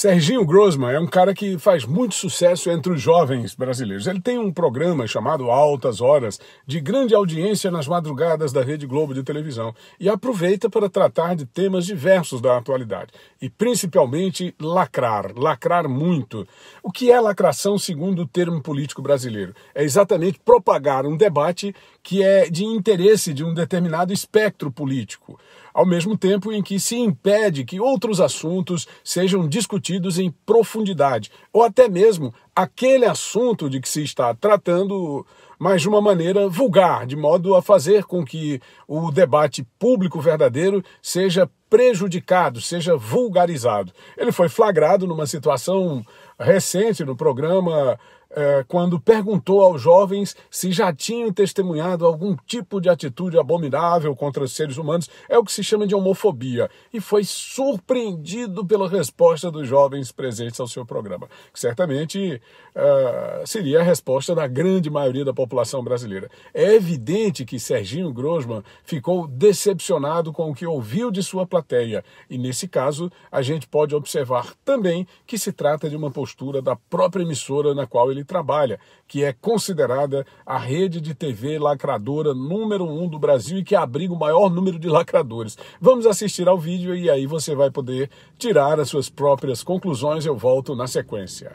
Serginho Grossman é um cara que faz muito sucesso entre os jovens brasileiros. Ele tem um programa chamado Altas Horas, de grande audiência nas madrugadas da Rede Globo de televisão, e aproveita para tratar de temas diversos da atualidade, e principalmente lacrar, lacrar muito. O que é lacração, segundo o termo político brasileiro? É exatamente propagar um debate que é de interesse de um determinado espectro político ao mesmo tempo em que se impede que outros assuntos sejam discutidos em profundidade, ou até mesmo aquele assunto de que se está tratando, mas de uma maneira vulgar, de modo a fazer com que o debate público verdadeiro seja prejudicado, seja vulgarizado. Ele foi flagrado numa situação recente no programa é, quando perguntou aos jovens se já tinham testemunhado algum tipo de atitude abominável contra os seres humanos, é o que se chama de homofobia, e foi surpreendido pela resposta dos jovens presentes ao seu programa, que certamente é, seria a resposta da grande maioria da população brasileira. É evidente que Serginho Grosman ficou decepcionado com o que ouviu de sua plateia, e nesse caso a gente pode observar também que se trata de uma postura da própria emissora na qual ele ele trabalha, que é considerada a rede de TV lacradora número um do Brasil e que abriga o maior número de lacradores. Vamos assistir ao vídeo e aí você vai poder tirar as suas próprias conclusões. Eu volto na sequência.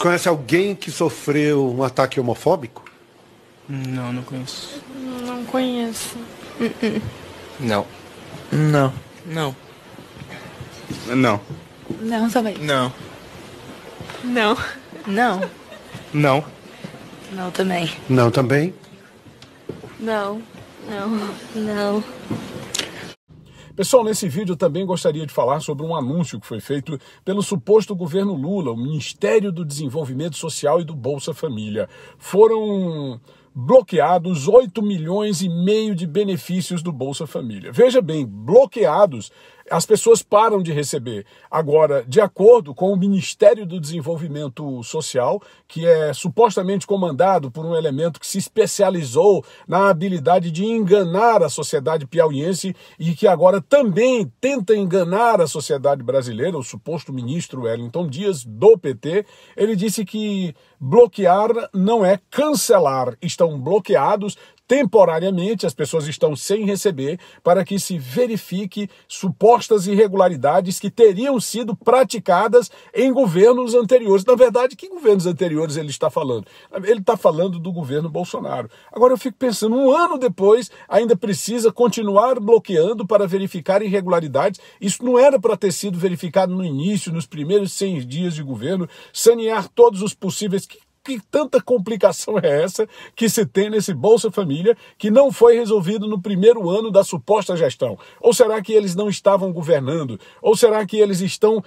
Conhece alguém que sofreu um ataque homofóbico? Não, não conheço. Não conheço. Não. Não. Não. Não. Não também. Não. Não. Não. Não. Não também. Não também. Não. Não. Não. Pessoal, nesse vídeo também gostaria de falar sobre um anúncio que foi feito pelo suposto governo Lula, o Ministério do Desenvolvimento Social e do Bolsa Família. Foram bloqueados 8 milhões e meio de benefícios do Bolsa Família. Veja bem, bloqueados as pessoas param de receber. Agora, de acordo com o Ministério do Desenvolvimento Social, que é supostamente comandado por um elemento que se especializou na habilidade de enganar a sociedade piauiense e que agora também tenta enganar a sociedade brasileira, o suposto ministro Wellington Dias, do PT, ele disse que bloquear não é cancelar, estão bloqueados, temporariamente, as pessoas estão sem receber para que se verifique suporte supostas irregularidades que teriam sido praticadas em governos anteriores. Na verdade, que governos anteriores ele está falando? Ele está falando do governo Bolsonaro. Agora eu fico pensando, um ano depois ainda precisa continuar bloqueando para verificar irregularidades. Isso não era para ter sido verificado no início, nos primeiros 100 dias de governo, sanear todos os possíveis. Que que tanta complicação é essa que se tem nesse Bolsa Família que não foi resolvido no primeiro ano da suposta gestão? Ou será que eles não estavam governando? Ou será que eles estão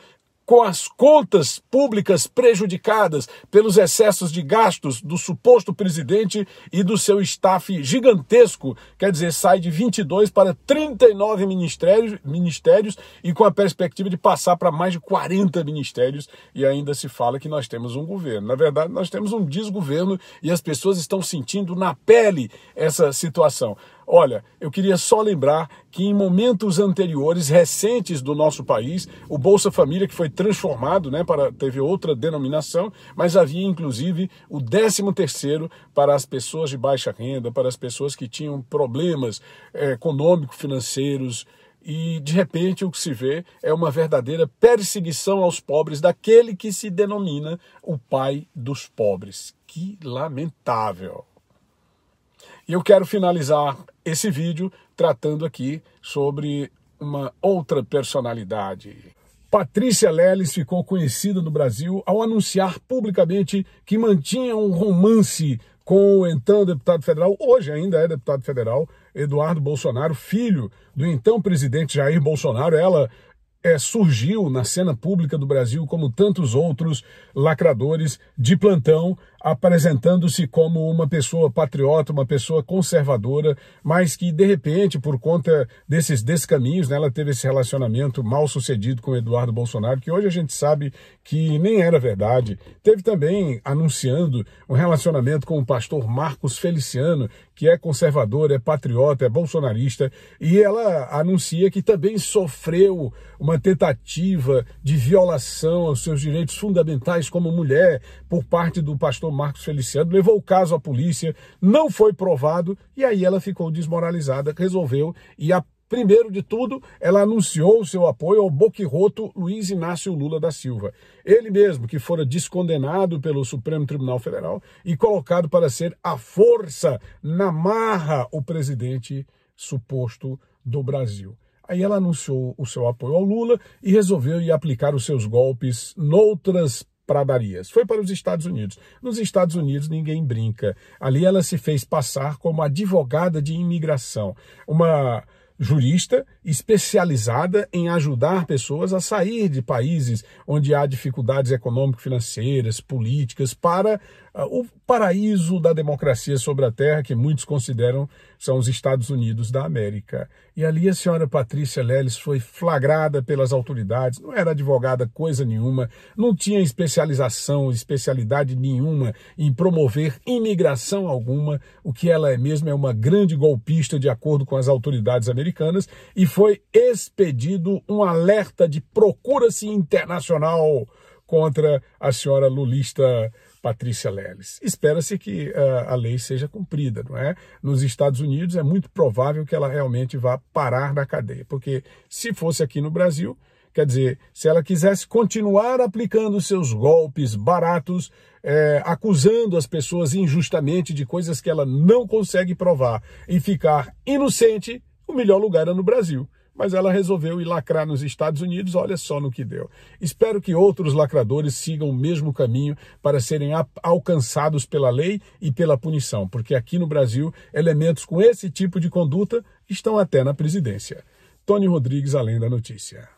com as contas públicas prejudicadas pelos excessos de gastos do suposto presidente e do seu staff gigantesco, quer dizer, sai de 22 para 39 ministérios, ministérios e com a perspectiva de passar para mais de 40 ministérios e ainda se fala que nós temos um governo. Na verdade, nós temos um desgoverno e as pessoas estão sentindo na pele essa situação. Olha, eu queria só lembrar que em momentos anteriores, recentes do nosso país, o Bolsa Família, que foi transformado, né, para, teve outra denominação, mas havia inclusive o 13 terceiro para as pessoas de baixa renda, para as pessoas que tinham problemas é, econômicos, financeiros, e de repente o que se vê é uma verdadeira perseguição aos pobres daquele que se denomina o pai dos pobres. Que lamentável! E eu quero finalizar esse vídeo tratando aqui sobre uma outra personalidade. Patrícia Leles ficou conhecida no Brasil ao anunciar publicamente que mantinha um romance com o então deputado federal, hoje ainda é deputado federal, Eduardo Bolsonaro, filho do então presidente Jair Bolsonaro. Ela é, surgiu na cena pública do Brasil, como tantos outros lacradores de plantão, apresentando-se como uma pessoa patriota, uma pessoa conservadora, mas que de repente, por conta desses descaminhos, né, ela teve esse relacionamento mal sucedido com Eduardo Bolsonaro, que hoje a gente sabe que nem era verdade. Teve também anunciando um relacionamento com o pastor Marcos Feliciano, que é conservador, é patriota, é bolsonarista, e ela anuncia que também sofreu uma tentativa de violação aos seus direitos fundamentais como mulher por parte do pastor Marcos Feliciano, levou o caso à polícia, não foi provado, e aí ela ficou desmoralizada, resolveu e a Primeiro de tudo, ela anunciou seu apoio ao boquiroto Luiz Inácio Lula da Silva. Ele mesmo, que fora descondenado pelo Supremo Tribunal Federal e colocado para ser a força na marra o presidente suposto do Brasil. Aí ela anunciou o seu apoio ao Lula e resolveu ir aplicar os seus golpes noutras pradarias. Foi para os Estados Unidos. Nos Estados Unidos ninguém brinca. Ali ela se fez passar como advogada de imigração. Uma jurista especializada em ajudar pessoas a sair de países onde há dificuldades econômico-financeiras, políticas, para ah, o paraíso da democracia sobre a terra, que muitos consideram são os Estados Unidos da América. E ali a senhora Patrícia Leles foi flagrada pelas autoridades, não era advogada coisa nenhuma, não tinha especialização, especialidade nenhuma em promover imigração alguma. O que ela é mesmo é uma grande golpista, de acordo com as autoridades americanas Americanas e foi expedido um alerta de procura-se internacional contra a senhora lulista Patrícia Leles. Espera-se que uh, a lei seja cumprida, não é? Nos Estados Unidos é muito provável que ela realmente vá parar na cadeia, porque se fosse aqui no Brasil, quer dizer, se ela quisesse continuar aplicando seus golpes baratos, é, acusando as pessoas injustamente de coisas que ela não consegue provar e ficar inocente, o melhor lugar era no Brasil. Mas ela resolveu ir lacrar nos Estados Unidos, olha só no que deu. Espero que outros lacradores sigam o mesmo caminho para serem alcançados pela lei e pela punição, porque aqui no Brasil, elementos com esse tipo de conduta estão até na presidência. Tony Rodrigues, além da notícia.